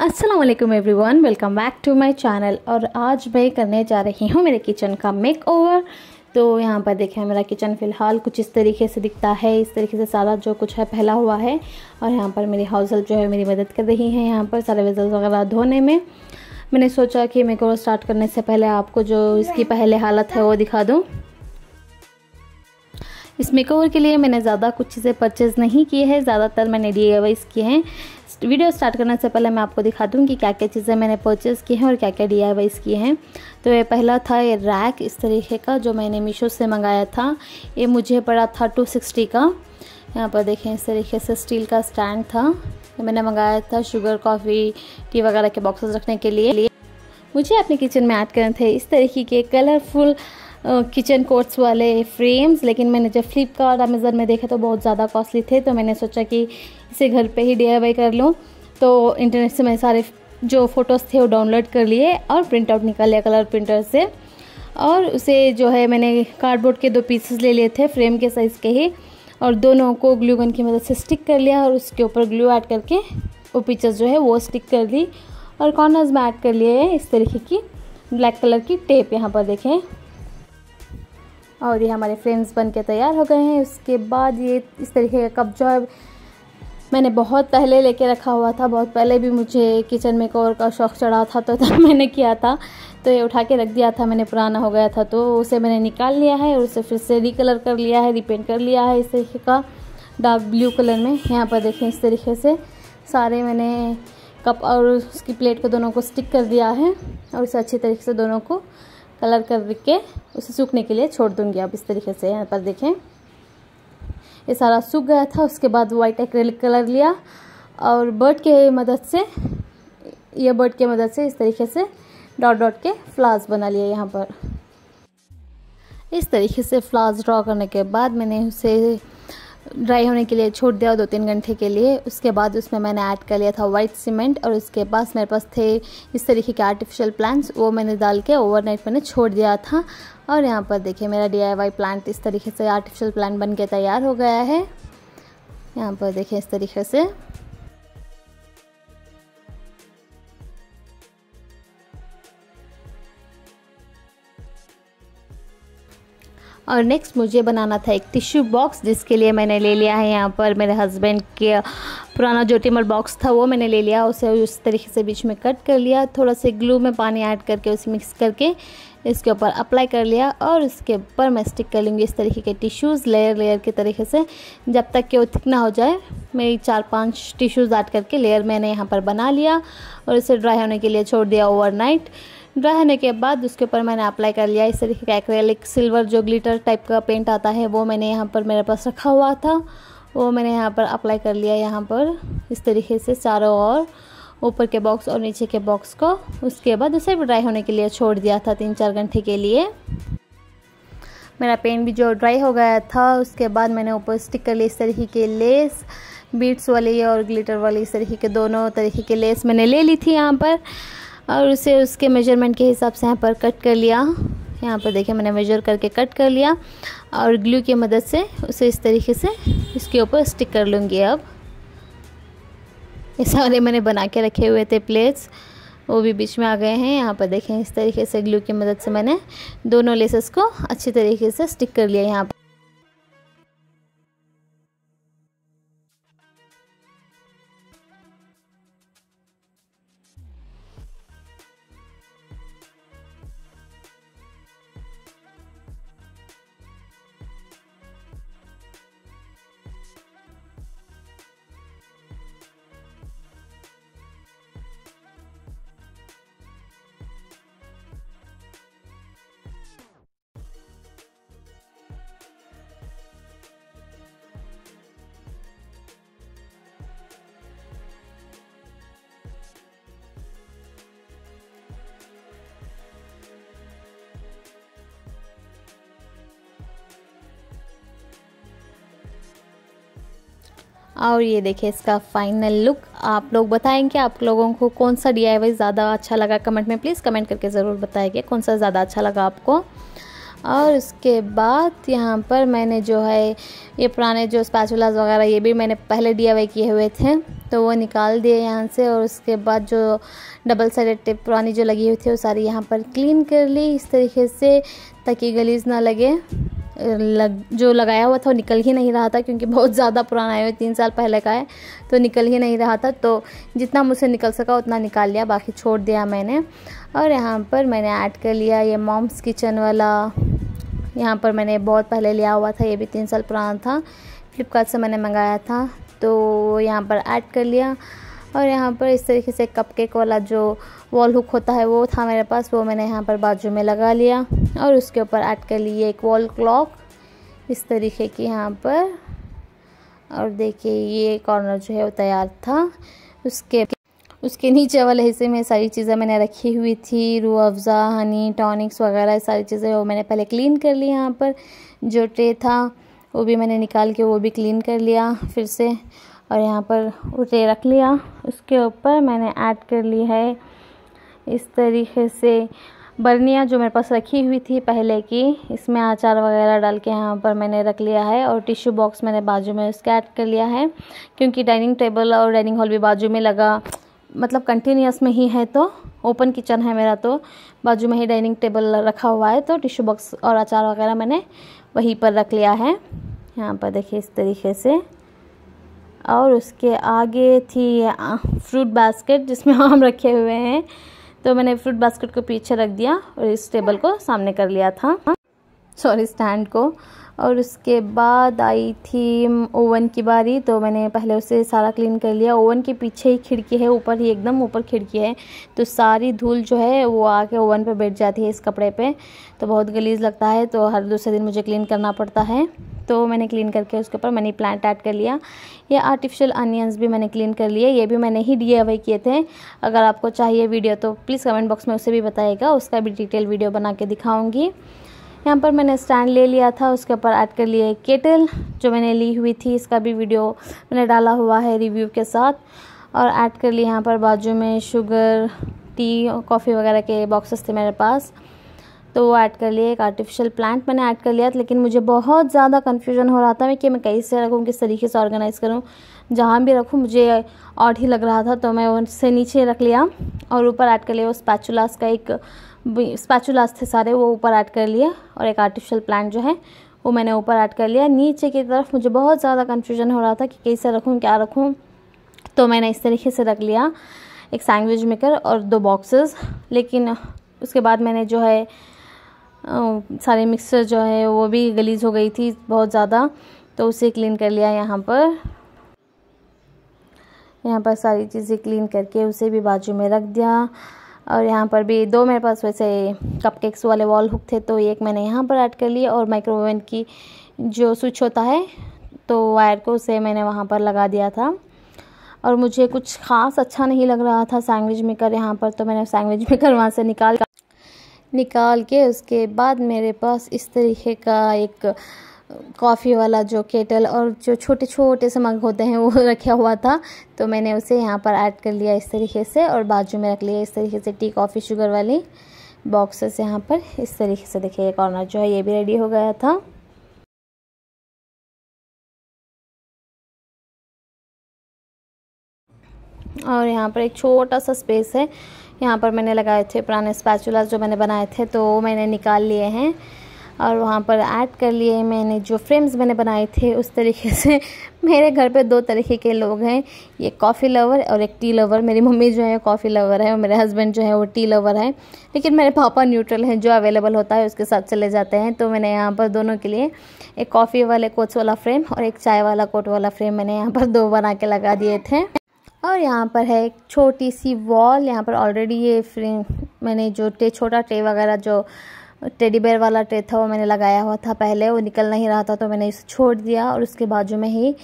Aslam everyone welcome back to my channel और आज मैं करने जा रही हूँ मेरे किचन का मेक ओवर तो यहाँ पर देखें मेरा किचन फ़िलहाल कुछ इस तरीके से दिखता है इस तरीके से सारा जो कुछ है फैला हुआ है और यहाँ पर मेरी हाउस जो है मेरी मदद कर रही है यहाँ पर सारे वेजल्स वगैरह धोने में मैंने सोचा कि मेक ओवर स्टार्ट करने से पहले आपको जो इसकी पहले हालत है वो दिखा दूँ इस मेकओवर के लिए मैंने ज़्यादा कुछ चीज़ें परचेज़ नहीं किए हैं ज़्यादातर मैंने डी वाइज किए हैं वीडियो स्टार्ट करने से पहले मैं आपको दिखा दूँ कि क्या क्या चीज़ें मैंने परचेज़ की हैं और क्या क्या डी वाइज किए हैं तो ये पहला था ये रैक इस तरीके का जो मैंने मीशो से मंगाया था ये मुझे पड़ा था टू का यहाँ पर देखें इस तरीके से स्टील का स्टैंड था मैंने मंगाया था शुगर कॉफ़ी टी वगैरह के बॉक्सेस रखने के लिए मुझे अपने किचन में ऐड करने थे इस तरीके के कलरफुल किचन कोर्ट्स वाले फ्रेम्स लेकिन मैंने जब फ्लिपकार्ट अमेज़न में देखे तो बहुत ज़्यादा कॉस्टली थे तो मैंने सोचा कि इसे घर पे ही डी कर लूँ तो इंटरनेट से मैं सारे जो फ़ोटोज़ थे वो डाउनलोड कर लिए और प्रिंट आउट निकाल लिया कलर प्रिंटर से और उसे जो है मैंने कार्डबोर्ड के दो पीसेस ले लिए थे फ्रेम के साइज़ के ही और दोनों को ग्लू गन की मदद से स्टिक कर लिया और उसके ऊपर ग्लू ऐड करके वो पिक्चर्स जो है वो स्टिक कर दी और कॉर्नर्स में ऐड कर लिए इस तरीके की ब्लैक कलर की टेप यहाँ पर देखें और ये हमारे फ्रेम्स बन के तैयार हो गए हैं उसके बाद ये इस तरीके का कप जो है मैंने बहुत पहले लेके रखा हुआ था बहुत पहले भी मुझे किचन में कोर का शौक चढ़ा था तो तब मैंने किया था तो ये उठा के रख दिया था मैंने पुराना हो गया था तो उसे मैंने निकाल लिया है और उसे फिर से रिकलर कर लिया है रिपेंट कर लिया है इस तरीके का डार्क ब्लू कलर में यहाँ पर देखें इस तरीके से सारे मैंने कप और उसकी प्लेट को दोनों को स्टिक कर दिया है और उसे अच्छी तरीके से दोनों को कलर कर के उसे सूखने के लिए छोड़ दूंगी आप इस तरीके से यहाँ पर देखें ये सारा सूख गया था उसके बाद वाइट एक्रेलिक कलर लिया और बर्ड के मदद से ये बर्ड के मदद से इस तरीके से डॉट डॉट के फ्लावर्स बना लिए यहाँ पर इस तरीके से फ्लावर्स ड्रॉ करने के बाद मैंने उसे ड्राई होने के लिए छोड़ दिया दो तीन घंटे के लिए उसके बाद उसमें मैंने ऐड कर लिया था वाइट सीमेंट और उसके पास मेरे पास थे इस तरीके के आर्टिफिशियल प्लांट्स वो मैंने डाल के ओवरनाइट मैंने छोड़ दिया था और यहाँ पर देखिए मेरा डी प्लांट इस तरीके से आर्टिफिशियल प्लांट बन के तैयार हो गया है यहाँ पर देखिए इस तरीके से और नेक्स्ट मुझे बनाना था एक टिश्यू बॉक्स जिसके लिए मैंने ले लिया है यहाँ पर मेरे हस्बैंड के पुराना जो टिमर बॉक्स था वो मैंने ले लिया उसे उस तरीके से बीच में कट कर लिया थोड़ा सा ग्लू में पानी ऐड करके उसे मिक्स करके इसके ऊपर अप्लाई कर लिया और इसके ऊपर मैं स्टिक कर लूँगी इस तरीके के टिश्यूज़ लेयर लेयर के तरीके से जब तक कि वो थिक ना हो जाए मेरी चार पांच टिश्यूज़ ऐड करके लेयर मैंने यहाँ पर बना लिया और इसे ड्राई होने के लिए छोड़ दिया ओवरनाइट ड्राई होने के बाद उसके ऊपर मैंने अप्लाई कर लिया इस तरीके का एक्रेलिक सिल्वर जो ग्लिटर टाइप का पेंट आता है वो मैंने यहाँ पर मेरे पास रखा हुआ था वो मैंने यहाँ पर अप्लाई कर लिया यहाँ पर इस तरीके से चारों ओर ऊपर के बॉक्स और नीचे के बॉक्स को उसके बाद उसे ड्राई होने के लिए छोड़ दिया था तीन चार घंटे के लिए मेरा पेंट भी जो ड्राई हो गया था उसके बाद मैंने ऊपर स्टिकर ले इस तरीके के लेस बीट्स वाली और ग्लिटर वाली इस तरीके के दोनों तरीके के लेस मैंने ले ली थी यहाँ पर और उसे उसके मेजरमेंट के हिसाब से यहाँ पर कट कर लिया यहाँ पर देखिए मैंने मेजर करके कट कर लिया और ग्लू की मदद से उसे इस तरीके से इसके ऊपर स्टिक कर लूँगी अब ये सारे मैंने बना के रखे हुए थे प्लेट्स वो भी बीच में आ गए हैं यहाँ पर देखें इस तरीके से ग्लू की मदद से मैंने दोनों लेसेस को अच्छी तरीके से स्टिक कर लिया यहाँ पर और ये देखिए इसका फाइनल लुक आप लोग बताएंगे आप लोगों को कौन सा डी ज़्यादा अच्छा लगा कमेंट में प्लीज़ कमेंट करके ज़रूर बताएंगे कौन सा ज़्यादा अच्छा लगा आपको और उसके बाद यहाँ पर मैंने जो है ये पुराने जो स्पैचुलाज वगैरह ये भी मैंने पहले डी किए हुए थे तो वो निकाल दिए यहाँ से और उसके बाद जो डबल साइडेड टेप पुरानी जो लगी हुई थी वो सारी यहाँ पर क्लीन कर ली इस तरीके से ताकि गलीज ना लगे लग जो लगाया हुआ था वो निकल ही नहीं रहा था क्योंकि बहुत ज़्यादा पुराना है तीन साल पहले का है तो निकल ही नहीं रहा था तो जितना मुझसे निकल सका उतना निकाल लिया बाकी छोड़ दिया मैंने और यहाँ पर मैंने ऐड कर लिया ये मॉम्स किचन वाला यहाँ पर मैंने बहुत पहले लिया हुआ था ये भी तीन साल पुराना था फ्लिपकार्ट से मैंने मंगाया था तो यहाँ पर ऐड कर लिया और यहाँ पर इस तरीके से कप केक वाला जो वॉल हुक होता है वो था मेरे पास वो मैंने यहाँ पर बाजू में लगा लिया और उसके ऊपर ऐड कर लिए एक वॉल क्लॉक इस तरीके की यहाँ पर और देखिए ये कॉर्नर जो है वो तैयार था उसके उसके नीचे वाले हिस्से में सारी चीज़ें मैंने रखी हुई थी रू अफ़ज़ा हनी टॉनिक्स वगैरह सारी चीज़ें वो मैंने पहले क्लीन कर ली यहाँ पर जो ट्रे था वो भी मैंने निकाल के वो भी क्लीन कर लिया फिर से और यहाँ पर उसे रख लिया उसके ऊपर मैंने ऐड कर ली है इस तरीके से बर्नियाँ जो मेरे पास रखी हुई थी पहले की इसमें अचार वगैरह डाल के यहाँ पर मैंने रख लिया है और टिश्यू बॉक्स मैंने बाजू में उसके ऐड कर लिया है क्योंकि डाइनिंग टेबल और डाइनिंग हॉल भी बाजू में लगा मतलब कंटिन्यूस में ही है तो ओपन किचन है मेरा तो बाजू में ही डाइनिंग टेबल रखा हुआ है तो टिश्यू बॉक्स और अचार वगैरह मैंने वहीं पर रख लिया है यहाँ पर देखिए इस तरीके से और उसके आगे थी फ्रूट बास्केट जिसमें आम रखे हुए हैं तो मैंने फ्रूट बास्केट को पीछे रख दिया और इस टेबल को सामने कर लिया था सॉरी स्टैंड को और उसके बाद आई थी ओवन की बारी तो मैंने पहले उसे सारा क्लीन कर लिया ओवन के पीछे ही खिड़की है ऊपर ही एकदम ऊपर खिड़की है तो सारी धूल जो है वो आके ओवन पे बैठ जाती है इस कपड़े पे तो बहुत गलीज लगता है तो हर दूसरे दिन मुझे क्लीन करना पड़ता है तो मैंने क्लीन करके उसके ऊपर मनी प्लांट ऐड कर लिया ये आर्टिफिशियल अनियंस भी मैंने क्लीन कर लिए ये भी मैंने ही डी किए थे अगर आपको चाहिए वीडियो तो प्लीज़ कमेंट बॉक्स में उसे भी बताइएगा उसका भी डिटेल वीडियो बना के दिखाऊँगी यहाँ पर मैंने स्टैंड ले लिया था उसके ऊपर ऐड कर लिए केटल जो मैंने ली हुई थी इसका भी वीडियो मैंने डाला हुआ है रिव्यू के साथ और ऐड कर लिए यहाँ पर बाजू में शुगर टी कॉफ़ी वगैरह के बॉक्सेस थे मेरे पास तो वो ऐड कर लिए एक आर्टिफिशियल प्लांट मैंने ऐड कर लिया लेकिन मुझे बहुत ज़्यादा कन्फ्यूजन हो रहा था मैं कि मैं कैसे रखूँ किस तरीके से ऑर्गेनाइज़ करूँ जहाँ भी रखूँ मुझे ऑड ही लग रहा था तो मैं उससे नीचे रख लिया और ऊपर ऐड कर लिया वो स्पैचुलास का एक स्पैचुलास थे सारे वो ऊपर ऐड कर लिए और एक आर्टिफिशियल प्लांट जो है वो मैंने ऊपर ऐड कर लिया नीचे की तरफ मुझे बहुत ज़्यादा कन्फ्यूजन हो रहा था कि कैसे रखूँ क्या रखूँ तो मैंने इस तरीके से रख लिया एक सैंडविच मेकर और दो बॉक्सेस लेकिन उसके बाद मैंने जो है सारे मिक्सचर जो है वो भी गलीज हो गई थी बहुत ज़्यादा तो उसे क्लीन कर लिया यहाँ पर यहाँ पर सारी चीज़ें क्लीन करके उसे भी बाजू में रख दिया और यहाँ पर भी दो मेरे पास वैसे कपकेक्स वाले वॉल हुक थे तो एक मैंने यहाँ पर ऐड कर लिया और माइक्रोवेवन की जो स्विच होता है तो वायर को उसे मैंने वहाँ पर लगा दिया था और मुझे कुछ खास अच्छा नहीं लग रहा था सैंडविच मेकर यहाँ पर तो मैंने सैंडविच मेकर वहाँ से निकाल निकाल के उसके बाद मेरे पास इस तरीके का एक कॉफ़ी वाला जो केटल और जो छोटे छोटे से मग होते हैं वो रखा हुआ था तो मैंने उसे यहाँ पर ऐड कर लिया इस तरीके से और बाजू में रख लिया इस तरीके से टी कॉफ़ी शुगर वाली बॉक्सेस यहाँ पर इस तरीके से देखिए कॉर्नर जो है ये भी रेडी हो गया था और यहाँ पर एक छोटा सा स्पेस है यहाँ पर मैंने लगाए थे पुराने स्पैचुलाज जो मैंने बनाए थे तो वो मैंने निकाल लिए हैं और वहाँ पर ऐड कर लिए मैंने जो फ्रेम्स मैंने बनाए थे उस तरीके से मेरे घर पे दो तरीके के लोग हैं ये कॉफ़ी लवर और एक टी लवर मेरी मम्मी जो है कॉफ़ी लवर है और मेरे हस्बैंड जो है वो टी लवर है लेकिन मेरे पापा न्यूट्रल हैं जो अवेलेबल होता है उसके साथ चले जाते हैं तो मैंने यहाँ पर दोनों के लिए एक कॉफ़ी वाले कोच वाला फ्रेम और एक चाय वाला कोट वाला फ्रेम मैंने यहाँ पर दो बना के लगा दिए थे और यहाँ पर है एक छोटी सी वॉल यहाँ पर ऑलरेडी ये फ्रेम मैंने जो टे छोटा ट्रे वगैरह जो टेडी बेयर वाला ट्रे था वो मैंने लगाया हुआ था पहले वो निकल नहीं रहा था तो मैंने इसे छोड़ दिया और उसके बाजू में ही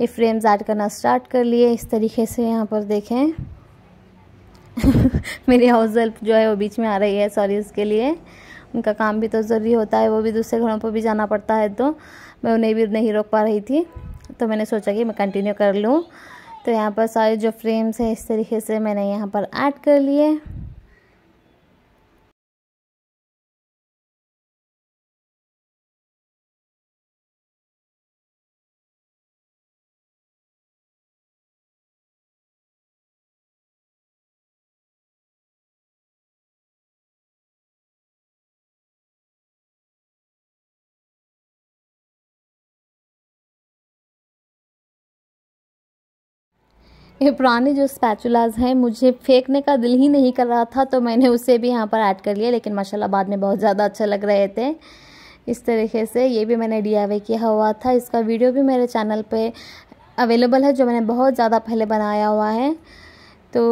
ये फ्रेम्स ऐड करना स्टार्ट कर लिए इस तरीके से यहाँ पर देखें मेरी हाउस हेल्प जो है वो बीच में आ रही है सॉरी उसके लिए उनका काम भी तो ज़रूरी होता है वो भी दूसरे घरों पर भी जाना पड़ता है तो मैं उन्हें भी नहीं रोक पा रही थी तो मैंने सोचा कि मैं कंटिन्यू कर लूँ तो यहाँ पर सारे जो फ्रेम्स हैं इस तरीके से मैंने यहाँ पर ऐड कर लिए ये पुराने जो स्पैचुलाज हैं मुझे फेंकने का दिल ही नहीं कर रहा था तो मैंने उसे भी यहाँ पर ऐड कर लिया लेकिन माशाल्लाह बाद में बहुत ज़्यादा अच्छा लग रहे थे इस तरीके से ये भी मैंने डी किया हुआ था इसका वीडियो भी मेरे चैनल पे अवेलेबल है जो मैंने बहुत ज़्यादा पहले बनाया हुआ है तो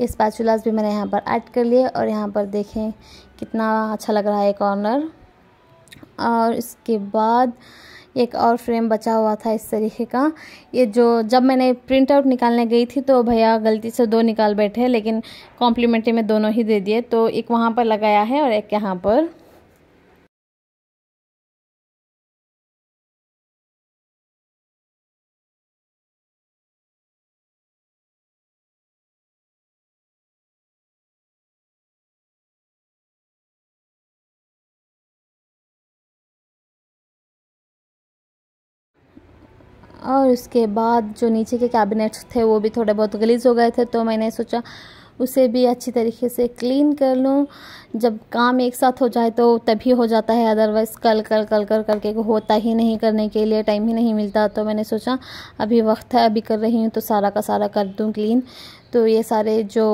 ये स्पैचुलाज भी मैंने यहाँ पर ऐड कर लिए और यहाँ पर देखें कितना अच्छा लग रहा है कॉर्नर और इसके बाद एक और फ्रेम बचा हुआ था इस तरीके का ये जो जब मैंने प्रिंट आउट निकालने गई थी तो भैया गलती से दो निकाल बैठे लेकिन कॉम्प्लीमेंट्री में दोनों ही दे दिए तो एक वहाँ पर लगाया है और एक यहाँ पर और उसके बाद जो नीचे के कैबिनेट्स थे वो भी थोड़े बहुत गलीज हो गए थे तो मैंने सोचा उसे भी अच्छी तरीके से क्लीन कर लूँ जब काम एक साथ हो जाए तो तभी हो जाता है अदरवाइज़ कल कल कल कर करके होता ही नहीं करने के लिए टाइम ही नहीं मिलता तो मैंने सोचा अभी वक्त है अभी कर रही हूँ तो सारा का सारा कर दूँ क्लीन तो ये सारे जो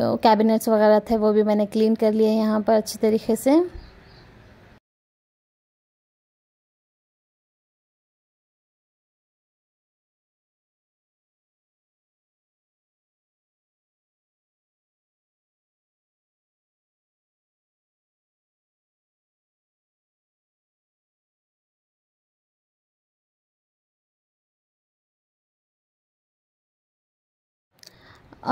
कैबिनेट्स वगैरह थे वो भी मैंने क्लीन कर लिए यहाँ पर अच्छी तरीके से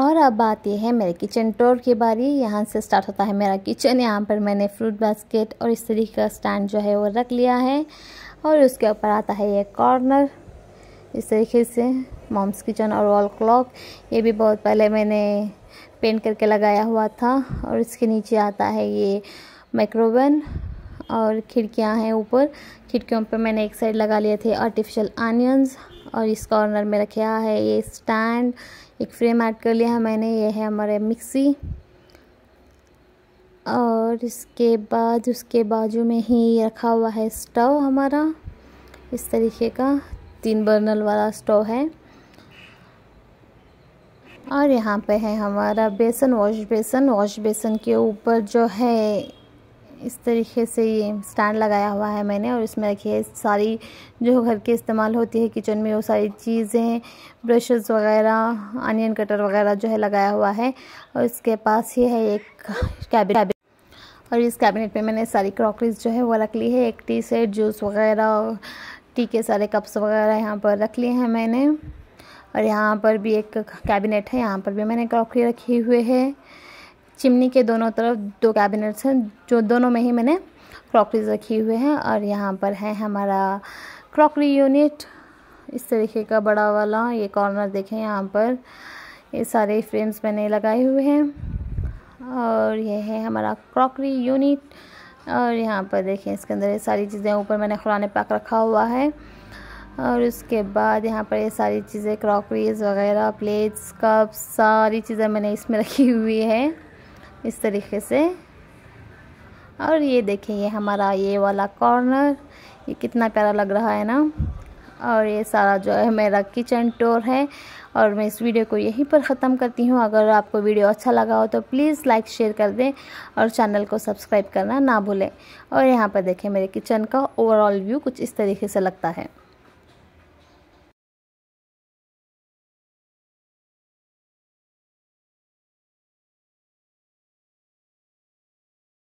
और अब बात यह है मेरे किचन टोर के बारी यहाँ से स्टार्ट होता है मेरा किचन यहाँ पर मैंने फ्रूट बास्केट और इस तरीके का स्टैंड जो है वो रख लिया है और उसके ऊपर आता है ये कॉर्नर इस तरीके से मॉम्स किचन और वॉल क्लॉक ये भी बहुत पहले मैंने पेंट करके लगाया हुआ था और इसके नीचे आता है ये माइक्रोवन और खिड़कियाँ हैं ऊपर खिड़कियों पर मैंने एक साइड लगा लिए थे आर्टिफिशियल आनियंस और इस कॉर्नर में रखा है ये स्टैंड एक फ्रेम ऐड कर लिया है मैंने ये है हमारे मिक्सी और इसके बाद उसके बाजू में ही रखा हुआ है स्टोव हमारा इस तरीके का तीन बर्नल वाला स्टोव है और यहाँ पे है हमारा बेसन वॉश बेसन वॉश बेसन के ऊपर जो है इस तरीके से ये स्टैंड लगाया हुआ है मैंने और इसमें रखी है सारी जो घर के इस्तेमाल होती है किचन में वो सारी चीज़ें ब्रशेस वगैरह अनियन कटर वगैरह जो है लगाया हुआ है और इसके पास ही है एक कैबिनेट और इस कैबिनेट में मैंने सारी क्रॉकरीज जो है वो रख ली है एक टी सेट जूस वगैरह टी के सारे कप्स वगैरह यहाँ पर रख लिए हैं मैंने और यहाँ पर भी एक कैबिनेट है यहाँ पर भी मैंने क्रॉकरी रखी हुई है चिमनी के दोनों तरफ दो कैबिनेट्स हैं जो दोनों में ही मैंने क्रॉकरीज रखी हुए हैं और यहाँ पर है हमारा क्रॉकरी यूनिट इस तरीके का बड़ा वाला ये कॉर्नर देखें यहाँ पर ये सारे फ्रेम्स मैंने लगाए हुए हैं और ये है हमारा क्रॉकरी यूनिट और यहाँ पर देखें इसके अंदर ये सारी चीज़ें ऊपर मैंने खुराने पाक रखा हुआ है और उसके बाद यहाँ पर ये सारी चीज़ें क्रॉकरीज वगैरह प्लेट्स कप्स सारी चीज़ें मैंने इसमें रखी हुई है इस तरीके से और ये देखें ये हमारा ये वाला कॉर्नर ये कितना प्यारा लग रहा है ना और ये सारा जो है मेरा किचन टूर है और मैं इस वीडियो को यहीं पर ख़त्म करती हूँ अगर आपको वीडियो अच्छा लगा हो तो प्लीज़ लाइक शेयर कर दें और चैनल को सब्सक्राइब करना ना भूलें और यहाँ पर देखें मेरे किचन का ओवरऑल व्यू कुछ इस तरीके से लगता है